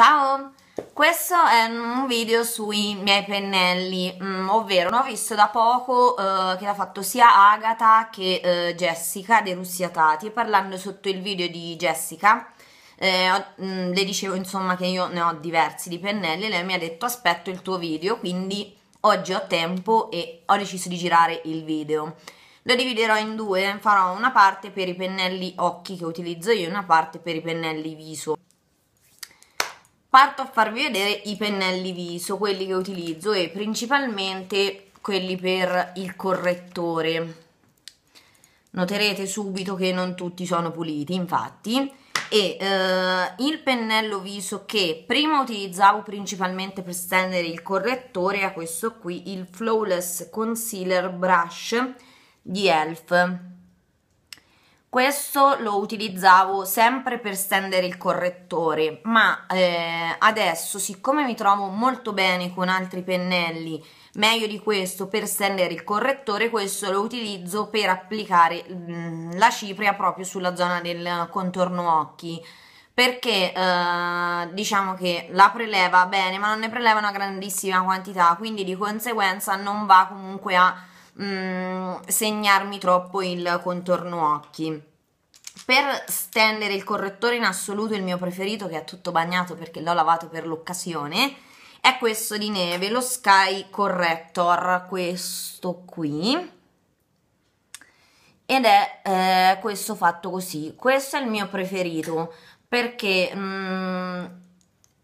Ciao! Questo è un video sui miei pennelli, mm, ovvero ne ho visto da poco eh, che l'ha fatto sia Agatha che eh, Jessica dei Russia Tati, parlando sotto il video di Jessica eh, mh, mm, le dicevo insomma che io ne ho diversi di pennelli, lei mi ha detto aspetto il tuo video, quindi oggi ho tempo e ho deciso di girare il video. Lo dividerò in due, farò una parte per i pennelli occhi che utilizzo io e una parte per i pennelli viso. Parto a farvi vedere i pennelli viso, quelli che utilizzo e principalmente quelli per il correttore. Noterete subito che non tutti sono puliti, infatti, e eh, il pennello viso che prima utilizzavo principalmente per stendere il correttore è questo qui, il Flawless Concealer Brush di ELF questo lo utilizzavo sempre per stendere il correttore, ma eh, adesso siccome mi trovo molto bene con altri pennelli, meglio di questo per stendere il correttore, questo lo utilizzo per applicare mh, mm, la cipria proprio sulla zona del contorno occhi, perché eh, diciamo che la preleva bene, ma non ne preleva una grandissima quantità, quindi di conseguenza non va comunque a mh, mm, segnarmi troppo il contorno occhi. Per stendere il correttore in assoluto, il mio preferito, che è tutto bagnato perché l'ho lavato per l'occasione, è questo di neve, lo Sky Corrector, questo qui. Ed è eh, questo fatto così. Questo è il mio preferito perché mh, mm,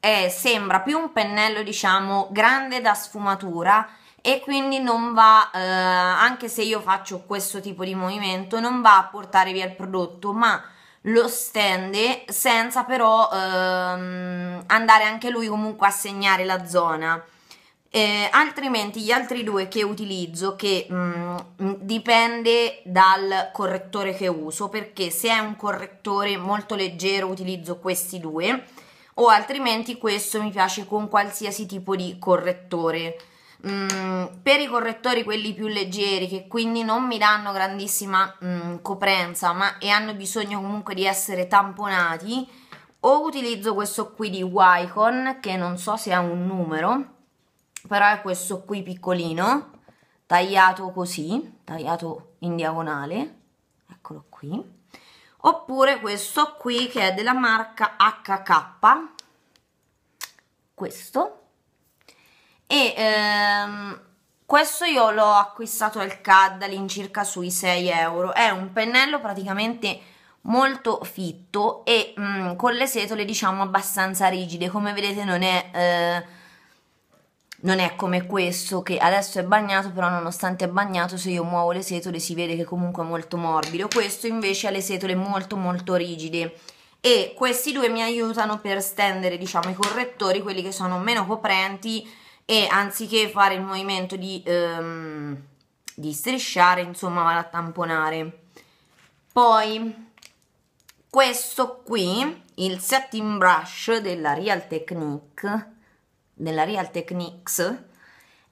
è, sembra più un pennello, diciamo, grande da sfumatura e quindi non va, eh, anche se io faccio questo tipo di movimento, non va a portare via il prodotto, ma lo stende senza però ehm, andare anche lui comunque a segnare la zona. Eh, altrimenti gli altri due che utilizzo, che mh, mm, dipende dal correttore che uso, perché se è un correttore molto leggero utilizzo questi due, o altrimenti questo mi piace con qualsiasi tipo di correttore. Mm, per i correttori quelli più leggeri che quindi non mi danno grandissima mm, coprenza ma e hanno bisogno comunque di essere tamponati o utilizzo questo qui di Wycon che non so se ha un numero però è questo qui piccolino tagliato così tagliato in diagonale eccolo qui oppure questo qui che è della marca HK questo e ehm, questo io l'ho acquistato al CAD all'incirca sui 6 euro, è un pennello praticamente molto fitto e mh, mm, con le setole diciamo abbastanza rigide come vedete non è, eh, non è come questo che adesso è bagnato però nonostante è bagnato se io muovo le setole si vede che comunque è molto morbido questo invece ha le setole molto molto rigide e questi due mi aiutano per stendere diciamo i correttori quelli che sono meno coprenti e anziché fare il movimento di, ehm, di strisciare, insomma, vado a tamponare. Poi questo qui, il setting brush della Real Technique, della Real Techniques,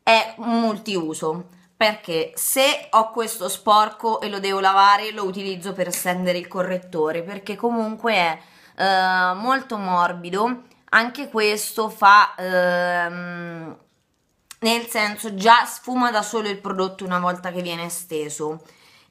è multiuso perché se ho questo sporco e lo devo lavare lo utilizzo per stendere il correttore perché comunque è eh, molto morbido anche questo fa... Ehm, nel senso già sfuma da solo il prodotto una volta che viene steso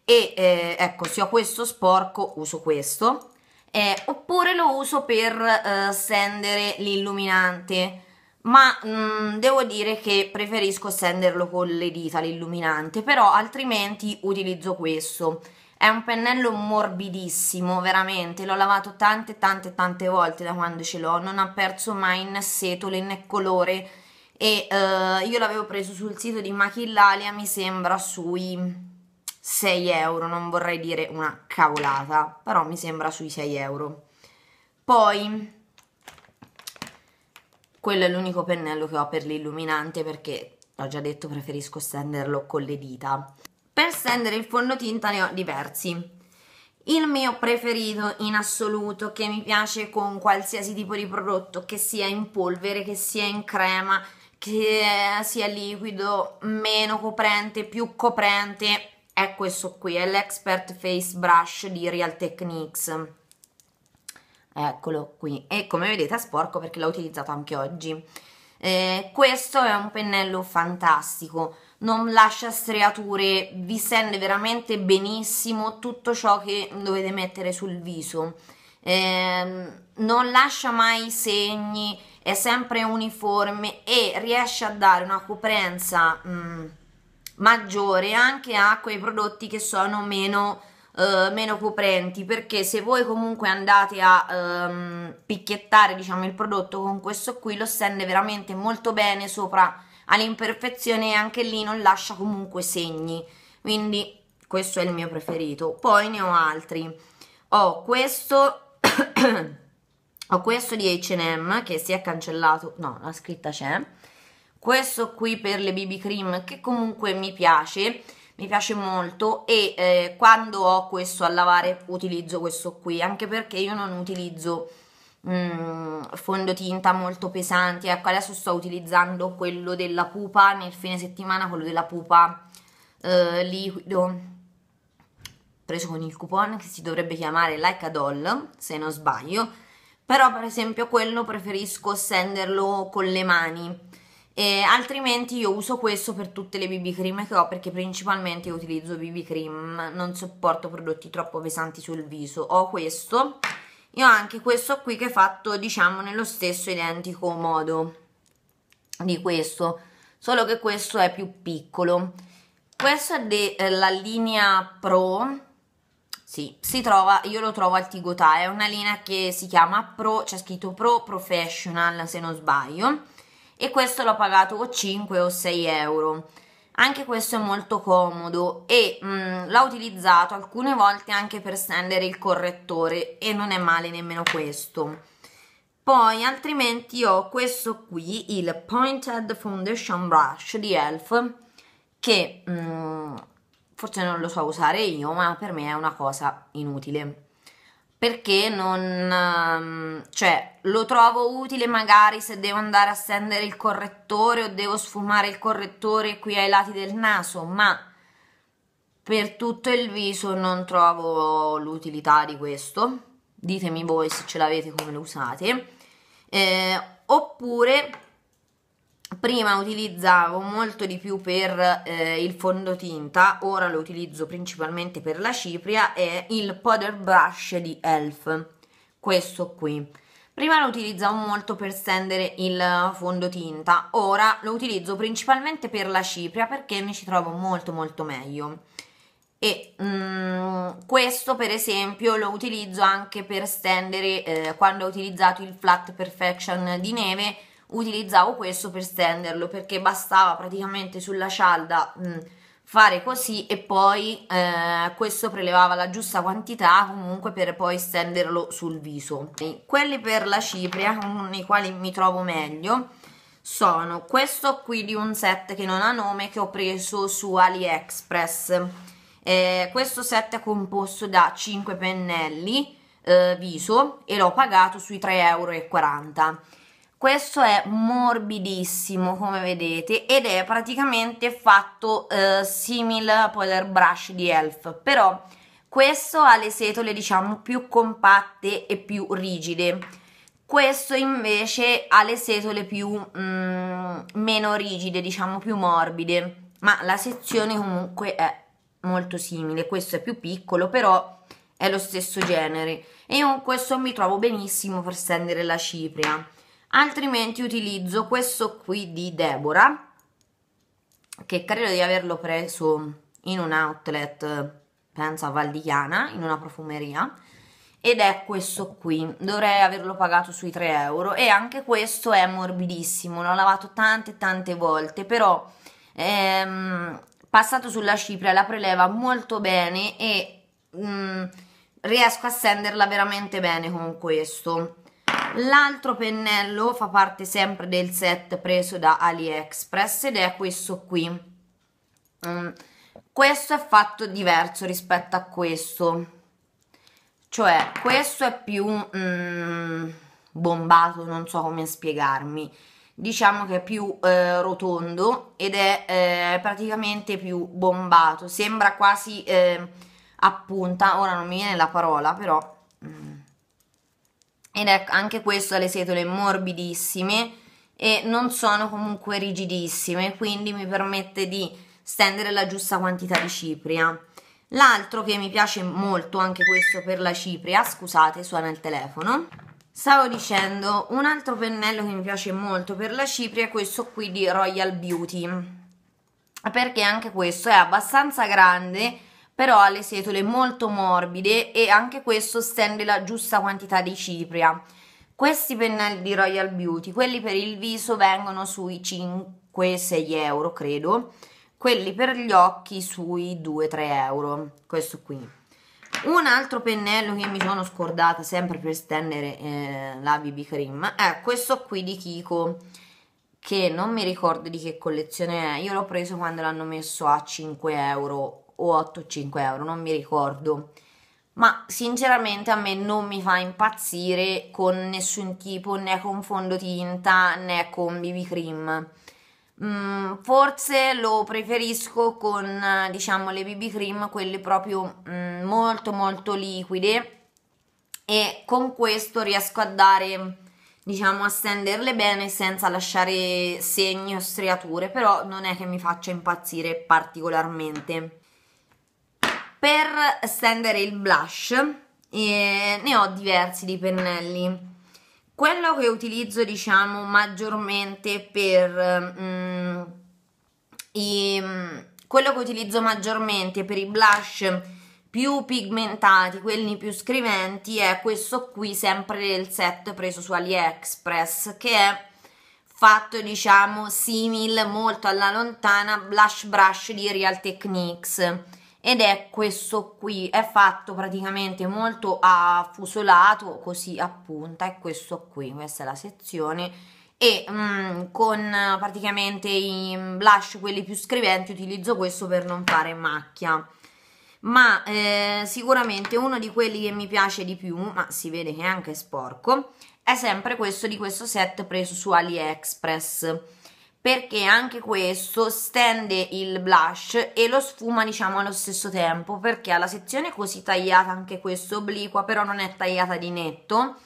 e eh, ecco se ho questo sporco uso questo eh, oppure lo uso per eh, stendere l'illuminante ma mh, mm, devo dire che preferisco stenderlo con le dita l'illuminante però altrimenti utilizzo questo è un pennello morbidissimo, veramente, l'ho lavato tante tante tante volte da quando ce l'ho, non ha perso mai né setole né colore e uh, io l'avevo preso sul sito di Machillalia, mi sembra sui 6 euro, non vorrei dire una cavolata, però mi sembra sui 6 euro. Poi quello è l'unico pennello che ho per l'illuminante perché l'ho già detto preferisco stenderlo con le dita per stendere il fondotinta ne ho diversi. Il mio preferito in assoluto, che mi piace con qualsiasi tipo di prodotto, che sia in polvere, che sia in crema, che sia liquido, meno coprente, più coprente, è questo qui, è l'Expert Face Brush di Real Techniques. Eccolo qui. E come vedete è sporco perché l'ho utilizzato anche oggi. Eh, questo è un pennello fantastico non lascia striature, vi stende veramente benissimo tutto ciò che dovete mettere sul viso. Eh, non lascia mai segni, è sempre uniforme e riesce a dare una coprenza mh, mm, maggiore anche a quei prodotti che sono meno, eh, meno coprenti perché se voi comunque andate a ehm, picchiettare diciamo il prodotto con questo qui lo stende veramente molto bene sopra all'imperfezione e anche lì non lascia comunque segni. Quindi questo è il mio preferito. Poi ne ho altri. Ho questo ho questo di H&M che si è cancellato, no, la scritta c'è. Questo qui per le BB cream che comunque mi piace mi piace molto e eh, quando ho questo a lavare utilizzo questo qui anche perché io non utilizzo mm, fondotinta molto pesanti. Ecco, adesso sto utilizzando quello della pupa nel fine settimana, quello della pupa eh, liquido preso con il coupon che si dovrebbe chiamare Like a Doll, se non sbaglio. Però per esempio quello preferisco stenderlo con le mani. E altrimenti io uso questo per tutte le BB cream che ho perché principalmente io utilizzo BB cream, non sopporto prodotti troppo pesanti sul viso. Ho questo io ho anche questo qui che è fatto diciamo nello stesso identico modo di questo solo che questo è più piccolo questa è eh, la linea pro sì, si trova, io lo trovo al Tigotà, è una linea che si chiama Pro, c'è scritto Pro Professional se non sbaglio, e questo l'ho pagato o 5 o 6 euro anche questo è molto comodo e mm, l'ho utilizzato alcune volte anche per stendere il correttore e non è male nemmeno questo poi altrimenti ho questo qui il Pointed Foundation Brush di ELF che mh, mm, forse non lo so usare io ma per me è una cosa inutile perché non ehm, cioè lo trovo utile magari se devo andare a stendere il correttore o devo sfumare il correttore qui ai lati del naso, ma per tutto il viso non trovo l'utilità di questo. Ditemi voi se ce l'avete come lo usate. Eh, oppure prima utilizzavo molto di più per eh, il fondotinta, ora lo utilizzo principalmente per la cipria, è il Powder Brush di ELF, questo qui. Prima lo utilizzavo molto per stendere il fondotinta, ora lo utilizzo principalmente per la cipria perché mi ci trovo molto molto meglio. E mh, mm, questo per esempio lo utilizzo anche per stendere eh, quando ho utilizzato il Flat Perfection di neve, utilizzavo questo per stenderlo perché bastava praticamente sulla cialda mh, mm, fare così e poi eh, questo prelevava la giusta quantità comunque per poi stenderlo sul viso. Quelli per la cipria, nei quali mi trovo meglio, sono questo qui di un set che non ha nome che ho preso su AliExpress. Eh, questo set è composto da 5 pennelli eh, viso e l'ho pagato sui 3,40 euro questo è morbidissimo come vedete ed è praticamente fatto eh, simile a Polar Brush di Elf, però questo ha le setole diciamo più compatte e più rigide. Questo invece ha le setole più mh, mm, meno rigide, diciamo più morbide, ma la sezione comunque è molto simile, questo è più piccolo però è lo stesso genere e io con questo mi trovo benissimo per stendere la cipria altrimenti utilizzo questo qui di Deborah che credo di averlo preso in un outlet penso a Valdichiana in una profumeria ed è questo qui dovrei averlo pagato sui 3 euro e anche questo è morbidissimo l'ho lavato tante tante volte però ehm, passato sulla cipria la preleva molto bene e mh, mm, riesco a stenderla veramente bene con questo L'altro pennello fa parte sempre del set preso da AliExpress ed è questo qui. Mm. Questo è fatto diverso rispetto a questo. Cioè, questo è più mm, bombato, non so come spiegarmi. Diciamo che è più eh, rotondo ed è eh, praticamente più bombato. Sembra quasi eh, a punta, ora non mi viene la parola, però ed è anche questo ha le setole morbidissime e non sono comunque rigidissime, quindi mi permette di stendere la giusta quantità di cipria. L'altro che mi piace molto, anche questo per la cipria, scusate, suona il telefono. Stavo dicendo, un altro pennello che mi piace molto per la cipria è questo qui di Royal Beauty, perché anche questo è abbastanza grande, però ha le setole molto morbide e anche questo stende la giusta quantità di cipria. Questi pennelli di Royal Beauty, quelli per il viso vengono sui 5-6 euro credo, quelli per gli occhi sui 2-3 euro, questo qui. Un altro pennello che mi sono scordata sempre per stendere eh, la BB Cream è questo qui di Kiko che non mi ricordo di che collezione è, io l'ho preso quando l'hanno messo a 5 euro o 5 euro, non mi ricordo. Ma sinceramente a me non mi fa impazzire con nessun tipo, né con fondotinta né con BB cream. Mm, forse lo preferisco con diciamo le BB cream, quelle proprio mm, molto molto liquide e con questo riesco a dare diciamo a stenderle bene senza lasciare segni o striature però non è che mi faccia impazzire particolarmente per stendere il blush eh, ne ho diversi di pennelli quello che utilizzo diciamo maggiormente per mm, i, quello che utilizzo maggiormente per i blush più pigmentati, quelli più scriventi, è questo qui, sempre del set preso su AliExpress, che è fatto, diciamo, simil molto alla lontana blush brush di Real Techniques ed è questo qui, è fatto praticamente molto affusolato, così a punta, è questo qui, questa è la sezione e mm, con praticamente i mm, blush, quelli più scriventi, utilizzo questo per non fare macchia ma eh, sicuramente uno di quelli che mi piace di più, ma si vede che è anche sporco, è sempre questo di questo set preso su AliExpress perché anche questo stende il blush e lo sfuma diciamo allo stesso tempo perché ha la sezione così tagliata anche questo obliqua però non è tagliata di netto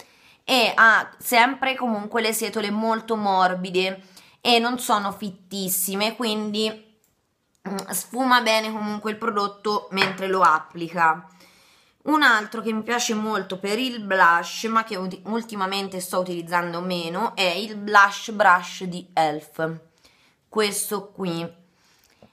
e ha sempre comunque le setole molto morbide e non sono fittissime quindi mm, sfuma bene comunque il prodotto mentre lo applica un altro che mi piace molto per il blush, ma che ultimamente sto utilizzando meno, è il Blush Brush di ELF. Questo qui.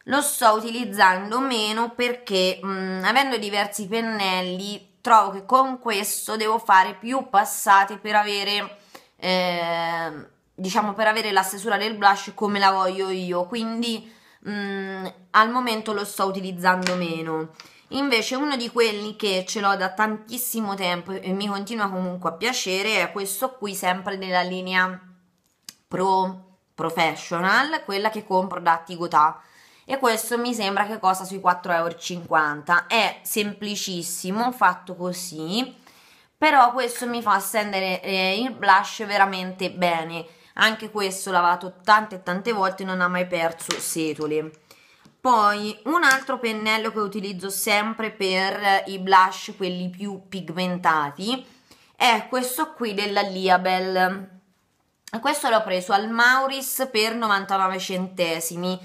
Lo sto utilizzando meno perché mh, mm, avendo diversi pennelli trovo che con questo devo fare più passate per avere, eh, diciamo, per avere la stesura del blush come la voglio io. Quindi mh, mm, al momento lo sto utilizzando meno. Invece uno di quelli che ce l'ho da tantissimo tempo e mi continua comunque a piacere è questo qui sempre della linea Pro Professional, quella che compro da Tigotà e questo mi sembra che costa sui 4,50€. È semplicissimo, fatto così, però questo mi fa stendere eh, il blush veramente bene. Anche questo lavato tante e tante volte non ha mai perso setole. Poi un altro pennello che utilizzo sempre per i blush, quelli più pigmentati, è questo qui della Liabel. Questo l'ho preso al Mauris per 99 centesimi,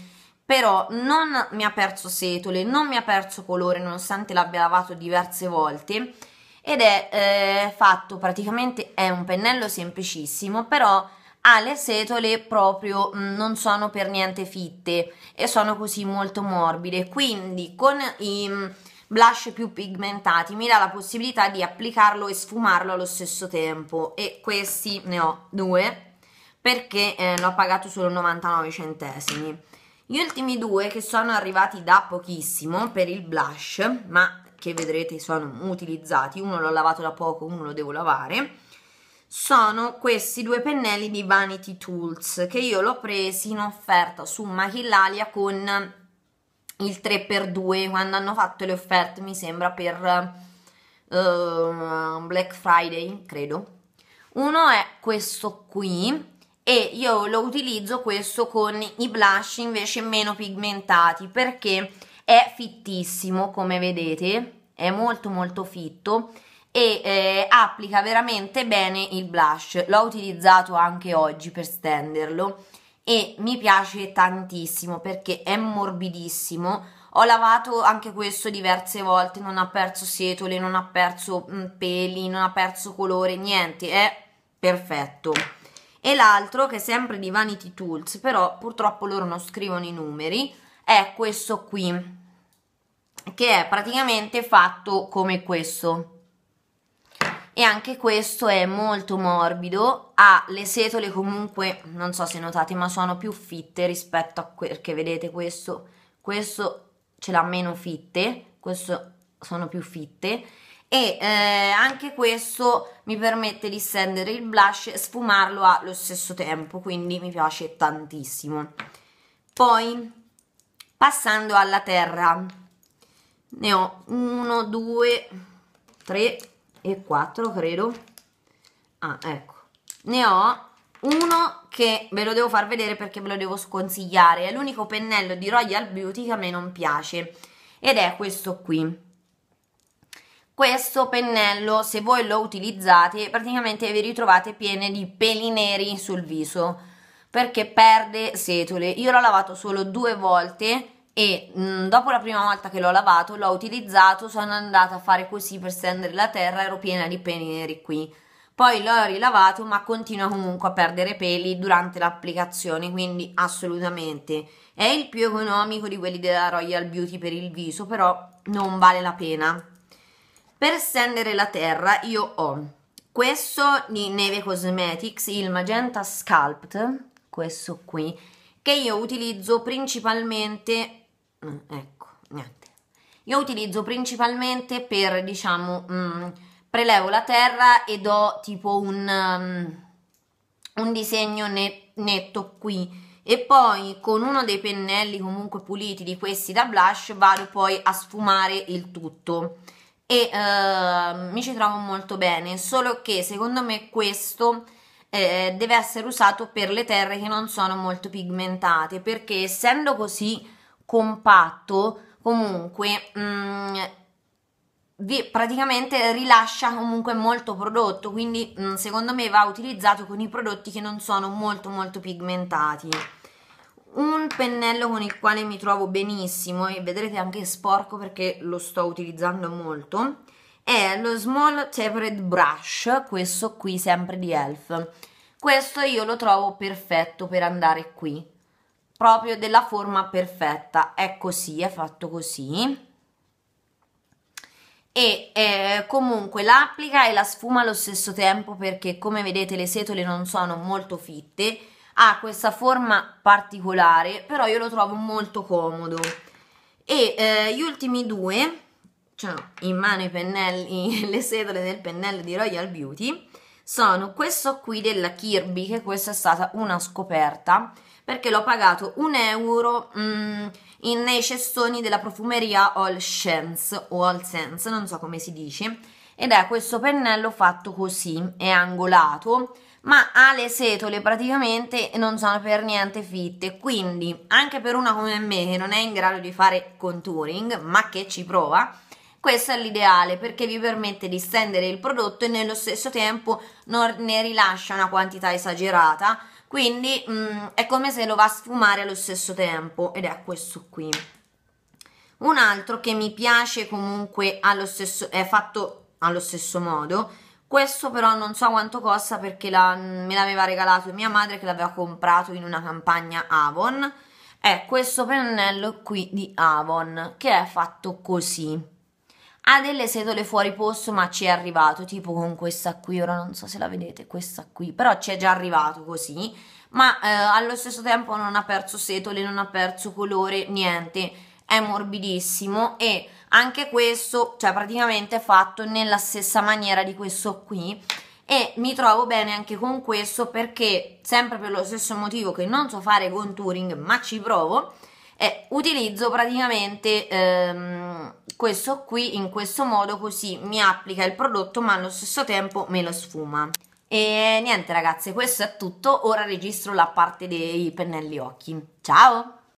però non mi ha perso setole, non mi ha perso colore nonostante l'abbia lavato diverse volte ed è eh, fatto praticamente, è un pennello semplicissimo, però ha ah, le setole proprio mm, non sono per niente fitte e sono così molto morbide. Quindi con i mm, blush più pigmentati mi dà la possibilità di applicarlo e sfumarlo allo stesso tempo e questi ne ho due perché eh, l'ho pagato solo 99 centesimi. Gli ultimi due che sono arrivati da pochissimo per il blush, ma che vedrete sono utilizzati, uno l'ho lavato da poco, uno lo devo lavare sono questi due pennelli di Vanity Tools che io l'ho presi in offerta su Machillalia con il 3x2 quando hanno fatto le offerte mi sembra per uh, Black Friday credo uno è questo qui e io lo utilizzo questo con i blush invece meno pigmentati perché è fittissimo come vedete è molto molto fitto e eh, applica veramente bene il blush. L'ho utilizzato anche oggi per stenderlo e mi piace tantissimo perché è morbidissimo. Ho lavato anche questo diverse volte, non ha perso setole, non ha perso mh, mm, peli, non ha perso colore, niente, è perfetto. E l'altro che è sempre di Vanity Tools, però purtroppo loro non scrivono i numeri, è questo qui, che è praticamente fatto come questo e anche questo è molto morbido, ha le setole comunque, non so se notate, ma sono più fitte rispetto a quel che vedete questo, questo ce l'ha meno fitte, questo sono più fitte e eh, anche questo mi permette di stendere il blush e sfumarlo allo stesso tempo, quindi mi piace tantissimo. Poi passando alla terra, ne ho uno, due, tre, e 4 credo ah ecco ne ho uno che ve lo devo far vedere perché ve lo devo sconsigliare è l'unico pennello di Royal Beauty che a me non piace ed è questo qui questo pennello se voi lo utilizzate praticamente vi ritrovate piene di peli neri sul viso perché perde setole io l'ho lavato solo due volte e mh, mm, dopo la prima volta che l'ho lavato, l'ho utilizzato, sono andata a fare così per stendere la terra, ero piena di peli neri qui. Poi l'ho rilavato, ma continua comunque a perdere peli durante l'applicazione, quindi assolutamente. È il più economico di quelli della Royal Beauty per il viso, però non vale la pena. Per stendere la terra io ho questo di Neve Cosmetics, il Magenta Sculpt, questo qui, che io utilizzo principalmente Mm, ecco, niente. Io utilizzo principalmente per, diciamo, mm, prelevo la terra e do tipo un, um, un disegno net, netto qui. E poi con uno dei pennelli comunque puliti di questi da blush vado poi a sfumare il tutto. E uh, mi ci trovo molto bene, solo che secondo me questo... Eh, deve essere usato per le terre che non sono molto pigmentate perché essendo così compatto comunque mh, mm, vi, praticamente rilascia comunque molto prodotto quindi mh, mm, secondo me va utilizzato con i prodotti che non sono molto molto pigmentati un pennello con il quale mi trovo benissimo e vedrete anche sporco perché lo sto utilizzando molto è lo Small Tapered Brush, questo qui sempre di Elf. Questo io lo trovo perfetto per andare qui, proprio della forma perfetta è così è fatto così e eh, comunque l'applica e la sfuma allo stesso tempo perché come vedete le setole non sono molto fitte ha questa forma particolare però io lo trovo molto comodo e eh, gli ultimi due cioè in mano i pennelli le setole del pennello di Royal Beauty sono questo qui della Kirby che questa è stata una scoperta perché l'ho pagato un euro mm, in, nei cestoni della profumeria All Sense o All Sense, non so come si dice, ed è questo pennello fatto così, è angolato, ma ha le setole praticamente e non sono per niente fitte, quindi anche per una come me che non è in grado di fare contouring, ma che ci prova, questo è l'ideale perché vi permette di stendere il prodotto e nello stesso tempo non ne rilascia una quantità esagerata, quindi mh, mm, è come se lo va a sfumare allo stesso tempo ed è questo qui un altro che mi piace comunque allo stesso è fatto allo stesso modo questo però non so quanto costa perché la, me l'aveva regalato mia madre che l'aveva comprato in una campagna Avon è questo pennello qui di Avon che è fatto così ha delle setole fuori posto ma ci è arrivato, tipo con questa qui, ora non so se la vedete, questa qui, però ci è già arrivato così, ma eh, allo stesso tempo non ha perso setole, non ha perso colore, niente, è morbidissimo e anche questo, cioè praticamente è fatto nella stessa maniera di questo qui e mi trovo bene anche con questo perché sempre per lo stesso motivo che non so fare contouring ma ci provo e utilizzo praticamente ehm, questo qui in questo modo così mi applica il prodotto ma allo stesso tempo me lo sfuma e niente ragazze questo è tutto ora registro la parte dei pennelli occhi ciao